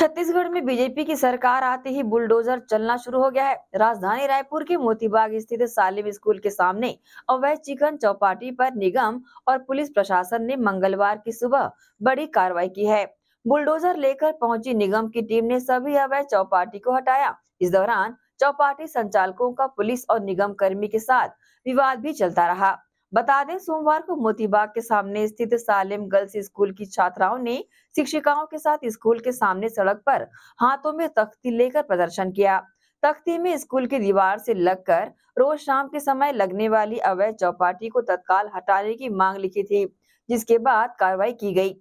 छत्तीसगढ़ में बीजेपी की सरकार आते ही बुलडोजर चलना शुरू हो गया है राजधानी रायपुर के मोतीबाग स्थित सालिम स्कूल के सामने अवैध चिकन चौपाटी पर निगम और पुलिस प्रशासन ने मंगलवार की सुबह बड़ी कार्रवाई की है बुलडोजर लेकर पहुंची निगम की टीम ने सभी अवैध चौपाटी को हटाया इस दौरान चौपाटी संचालकों का पुलिस और निगम कर्मी के साथ विवाद भी चलता रहा बता दें सोमवार को मोतीबाग के सामने स्थित सालिम गर्ल्स स्कूल की छात्राओं ने शिक्षिकाओं के साथ स्कूल के सामने सड़क पर हाथों में तख्ती लेकर प्रदर्शन किया तख्ती में स्कूल की दीवार से लगकर रोज शाम के समय लगने वाली अवैध चौपाटी को तत्काल हटाने की मांग लिखी थी जिसके बाद कार्रवाई की गई